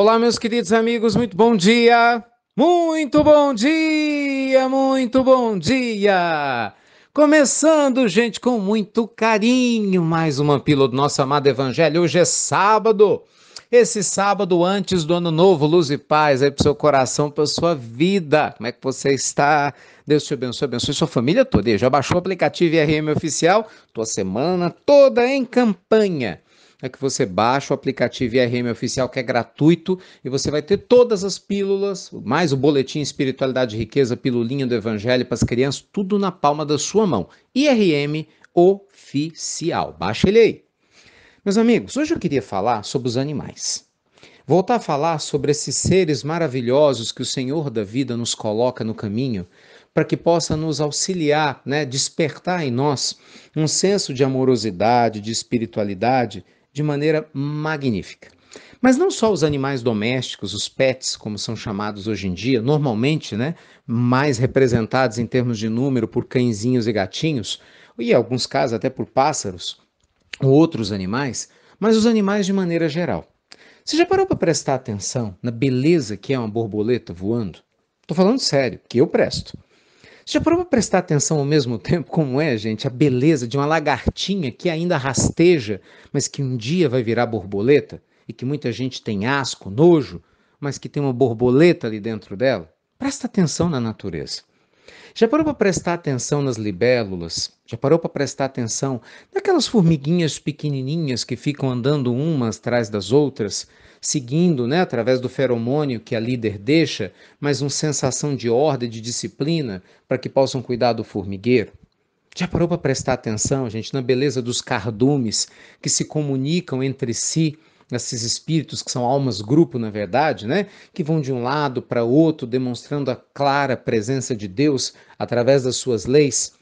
Olá, meus queridos amigos, muito bom dia! Muito bom dia, muito bom dia! Começando, gente, com muito carinho, mais uma pílula do nosso amado Evangelho. Hoje é sábado, esse sábado antes do ano novo, luz e paz aí pro seu coração, pra sua vida. Como é que você está? Deus te abençoe, abençoe sua família toda. Já baixou o aplicativo IRM Oficial? Tua semana toda em campanha é que você baixa o aplicativo IRM Oficial, que é gratuito, e você vai ter todas as pílulas, mais o boletim Espiritualidade e Riqueza, pilulinha do Evangelho para as crianças, tudo na palma da sua mão. IRM Oficial. Baixa ele aí. Meus amigos, hoje eu queria falar sobre os animais. Voltar a falar sobre esses seres maravilhosos que o Senhor da vida nos coloca no caminho para que possa nos auxiliar, né, despertar em nós um senso de amorosidade, de espiritualidade de maneira magnífica. Mas não só os animais domésticos, os pets, como são chamados hoje em dia, normalmente, né, mais representados em termos de número por cãezinhos e gatinhos, e em alguns casos até por pássaros ou outros animais, mas os animais de maneira geral. Você já parou para prestar atenção na beleza que é uma borboleta voando? Estou falando sério, que eu presto. Já parou para prestar atenção ao mesmo tempo como é, gente, a beleza de uma lagartinha que ainda rasteja, mas que um dia vai virar borboleta e que muita gente tem asco, nojo, mas que tem uma borboleta ali dentro dela? Presta atenção na natureza. Já parou para prestar atenção nas libélulas? Já parou para prestar atenção naquelas formiguinhas pequenininhas que ficam andando umas atrás das outras, seguindo, né, através do feromônio que a líder deixa, mas uma sensação de ordem, de disciplina, para que possam cuidar do formigueiro? Já parou para prestar atenção, gente, na beleza dos cardumes que se comunicam entre si esses espíritos que são almas grupo, na verdade, né, que vão de um lado para outro, demonstrando a clara presença de Deus através das suas leis,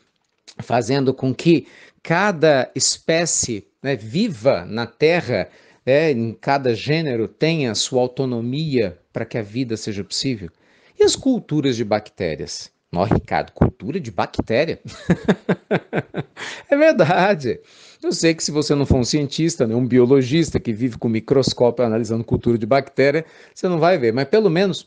fazendo com que cada espécie né, viva na Terra, né, em cada gênero, tenha sua autonomia para que a vida seja possível. E as culturas de bactérias? Nó, Ricardo, cultura de bactéria? é verdade. Eu sei que se você não for um cientista, né, um biologista que vive com microscópio analisando cultura de bactéria, você não vai ver. Mas pelo menos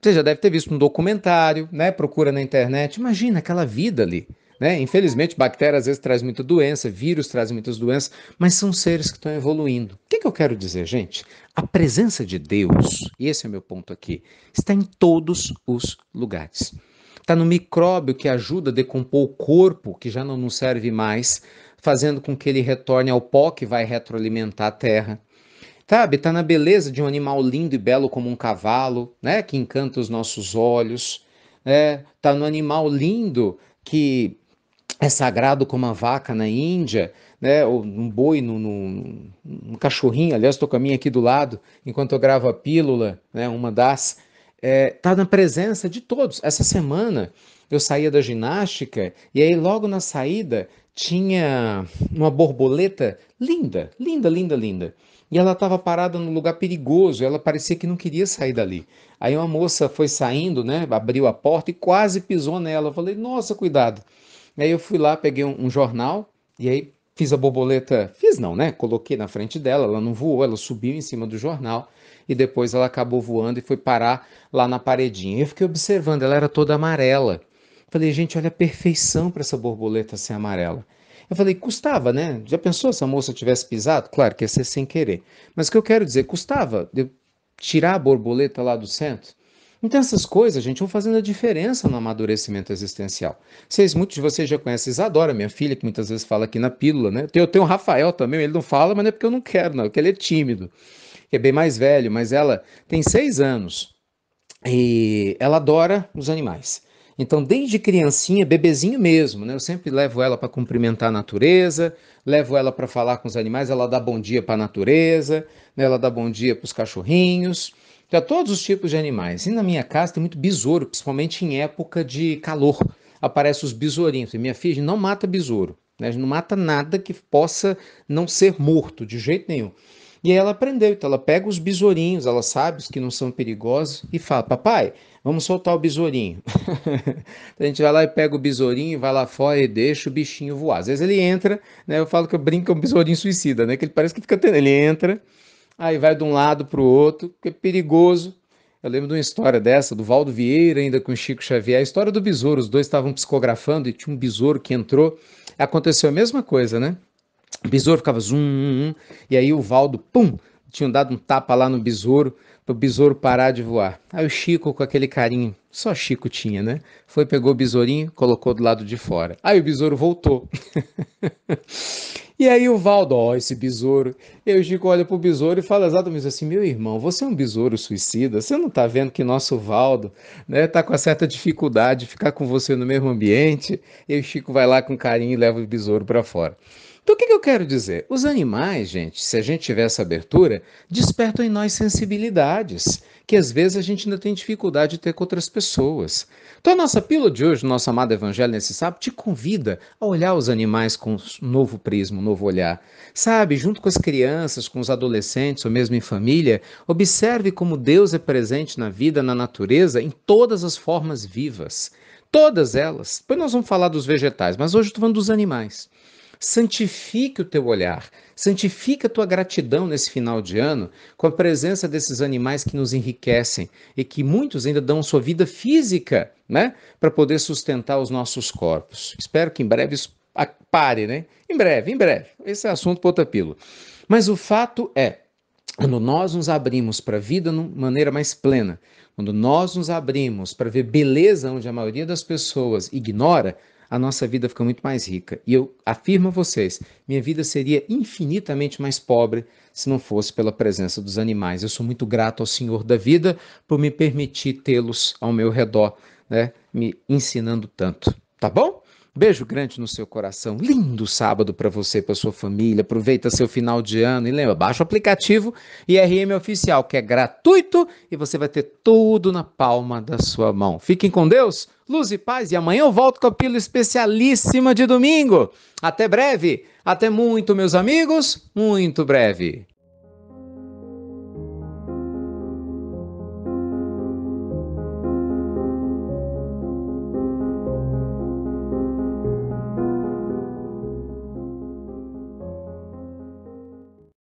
você já deve ter visto um documentário, né? Procura na internet. Imagina aquela vida ali. Né? Infelizmente, bactéria às vezes traz muita doença, vírus traz muitas doenças, mas são seres que estão evoluindo. O que, que eu quero dizer, gente? A presença de Deus, e esse é o meu ponto aqui, está em todos os lugares está no micróbio que ajuda a decompor o corpo, que já não nos serve mais, fazendo com que ele retorne ao pó que vai retroalimentar a terra. Sabe, está na beleza de um animal lindo e belo como um cavalo, né, que encanta os nossos olhos. Está né? no animal lindo que é sagrado como a vaca na Índia, né, ou um boi, no num, cachorrinho. Aliás, estou com a minha aqui do lado, enquanto eu gravo a pílula, né, uma das está é, tá na presença de todos. Essa semana eu saía da ginástica e aí logo na saída tinha uma borboleta linda, linda, linda, linda. E ela estava parada num lugar perigoso, ela parecia que não queria sair dali. Aí uma moça foi saindo, né, abriu a porta e quase pisou nela. Eu falei, nossa, cuidado. E aí eu fui lá, peguei um, um jornal e aí Fiz a borboleta, fiz não, né? Coloquei na frente dela, ela não voou, ela subiu em cima do jornal e depois ela acabou voando e foi parar lá na paredinha. Eu fiquei observando, ela era toda amarela. Falei, gente, olha a perfeição para essa borboleta ser amarela. Eu falei, custava, né? Já pensou se a moça tivesse pisado? Claro que ia ser sem querer. Mas o que eu quero dizer, custava eu tirar a borboleta lá do centro? Então, essas coisas, gente, vão fazendo a diferença no amadurecimento existencial. Vocês, muitos de vocês já conhecem Isadora, minha filha, que muitas vezes fala aqui na pílula, né? Eu tenho o Rafael também, ele não fala, mas não é porque eu não quero, não, é porque ele é tímido, que é bem mais velho, mas ela tem seis anos e ela adora os animais. Então, desde criancinha, bebezinho mesmo, né? Eu sempre levo ela para cumprimentar a natureza, levo ela para falar com os animais, ela dá bom dia para a natureza, né? ela dá bom dia para os cachorrinhos. Para todos os tipos de animais. E na minha casa tem muito besouro, principalmente em época de calor. Aparecem os besourinhos. E minha filha não mata besouro. Né? Não mata nada que possa não ser morto, de jeito nenhum. E aí ela aprendeu, então ela pega os besourinhos, ela sabe os que não são perigosos e fala: Papai, vamos soltar o besourinho. Então, a gente vai lá e pega o besourinho, vai lá fora e deixa o bichinho voar. Às vezes ele entra, né? Eu falo que eu brinco com um besourinho suicida, né? Que ele parece que fica tendo. Ele entra, aí vai de um lado para o outro, que é perigoso. Eu lembro de uma história dessa, do Valdo Vieira, ainda com o Chico Xavier, a história do besouro. Os dois estavam psicografando e tinha um besouro que entrou. Aconteceu a mesma coisa, né? O besouro ficava zum, e aí o Valdo, pum, tinham dado um tapa lá no besouro, para o besouro parar de voar. Aí o Chico, com aquele carinho, só Chico tinha, né? Foi, pegou o besourinho, colocou do lado de fora. Aí o besouro voltou. e aí o Valdo, ó, oh, esse besouro. E o Chico olha pro besouro e fala exatamente assim: meu irmão, você é um besouro suicida? Você não tá vendo que nosso Valdo, né, tá com a certa dificuldade de ficar com você no mesmo ambiente? E o Chico vai lá com carinho e leva o besouro para fora. Então, o que, eu quero dizer? Os animais, gente, se a gente tiver essa abertura, despertam em nós sensibilidades que às vezes a gente ainda tem dificuldade de ter com outras pessoas. Então, a nossa pílula de hoje, nosso amado Evangelho nesse sábado, te convida a olhar os animais com um novo prisma, um novo olhar. Sabe, junto com as crianças, com os adolescentes ou mesmo em família, observe como Deus é presente na vida, na natureza, em todas as formas vivas. Todas elas. Depois nós vamos falar dos vegetais, mas hoje eu estou falando dos animais. Santifique o teu olhar, santifica a tua gratidão nesse final de ano com a presença desses animais que nos enriquecem e que muitos ainda dão sua vida física, né, para poder sustentar os nossos corpos. Espero que em breve isso pare, né? Em breve, em breve. Esse é assunto para outra pílula. Mas o fato é, quando nós nos abrimos para a vida de maneira mais plena, quando nós nos abrimos para ver beleza onde a maioria das pessoas ignora, a nossa vida fica muito mais rica. E eu afirmo a vocês, minha vida seria infinitamente mais pobre se não fosse pela presença dos animais. Eu sou muito grato ao Senhor da vida por me permitir tê-los ao meu redor, né, me ensinando tanto. Tá bom? Beijo grande no seu coração. Lindo sábado para você, e para sua família. Aproveita seu final de ano e lembra, baixa o aplicativo IRM Oficial, que é gratuito e você vai ter tudo na palma da sua mão. Fiquem com Deus, luz e paz e amanhã eu volto com a pílula especialíssima de domingo. Até breve. Até muito, meus amigos. Muito breve.